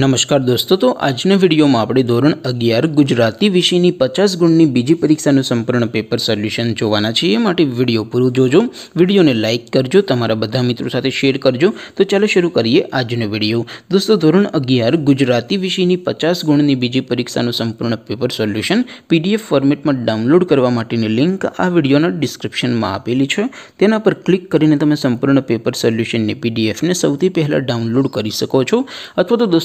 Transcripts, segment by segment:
नमस्कार दोस्तों तो आज ने वीडियो में आपड़ी ધોરણ 11 ગુજરાતી વિષયની 50 ગુણની બીજી પરીક્ષાનો સંપૂર્ણ પેપર સોલ્યુશન જોવાના છે માટે વિડિયો પૂરું જોજો વિડિયોને લાઈક કરજો તમારા બધા મિત્રો સાથે શેર કરજો તો ચાલો શરૂ કરીએ આજનો વિડિયો दोस्तों ધોરણ 11 ગુજરાતી વિષયની 50 ગુણની બીજી પરીક્ષાનો સંપૂર્ણ પેપર સોલ્યુશન PDF ફોર્મેટમાં ડાઉનલોડ કરવા માટેની લિંક આ વિડિયોના ડિસ્ક્રિપ્શનમાં આપેલી છે તેના પર ક્લિક કરીને તમે સંપૂર્ણ પેપર સોલ્યુશન ને PDF ને સૌથી પહેલા ડાઉનલોડ કરી શકો છો અથવા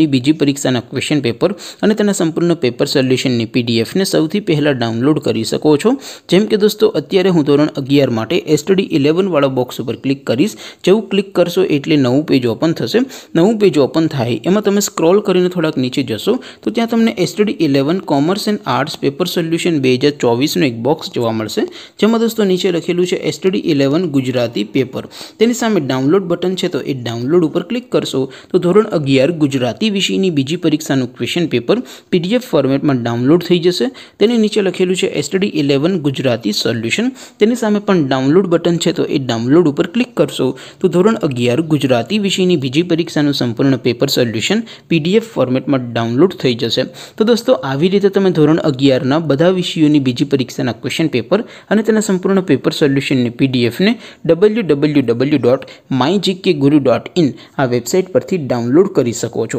ની બીજી પરીક્ષાના ક્વેશ્ચન પેપર અને તેના સંપૂર્ણનો પેપર સોલ્યુશન ને પીડીએફ ને સૌથી પહેલા ડાઉનલોડ કરી શકો છો જેમ કે દોસ્તો અત્યારે હું ધોરણ 11 માટે STD 11 વાળો બોક્સ ઉપર ક્લિક કરીસ જેવું ક્લિક કરશો એટલે નવું પેજ ઓપન થશે નવું પેજ ઓપન થાય એમાં તમે સ્ક્રોલ કરીને થોડક નીચે જશો તો ત્યાં તમને STD 11 commerce and arts paper solution 2024 નો એક બોક્સ જોવા મળશે જેમ કે દોસ્તો નીચે લખેલું છે STD 11 ગુજરાતી પેપર તેની સામે ડાઉનલોડ બટન છે તો એ ડાઉનલોડ ઉપર ક્લિક કરશો તો ધોરણ 11 ગુજરાતી તે વિષયની બીજી પરીક્ષાનું ક્વેશ્ચન પેપર પીડીએફ ફોર્મેટમાં ડાઉનલોડ થઈ જશે તેની નીચે લખેલું છે STD 11 ગુજરાતી સોલ્યુશન તેની સામે પણ ડાઉનલોડ બટન છે તો એ ડાઉનલોડ ઉપર ક્લિક કરશો તો ધોરણ 11 ગુજરાતી વિષયની બીજી પરીક્ષાનું સંપૂર્ણ પેપર સોલ્યુશન પીડીએફ ફોર્મેટમાં ડાઉનલોડ થઈ જશે તો દોસ્તો આવી રીતે તમે ધોરણ 11 ના બધા વિષયોની બીજી પરીક્ષાના ક્વેશ્ચન પેપર અને તેના સંપૂર્ણ પેપર સોલ્યુશન ને પીડીએફ ને www.mygkguru.in આ વેબસાઈટ પરથી ડાઉનલોડ કરી શકો છો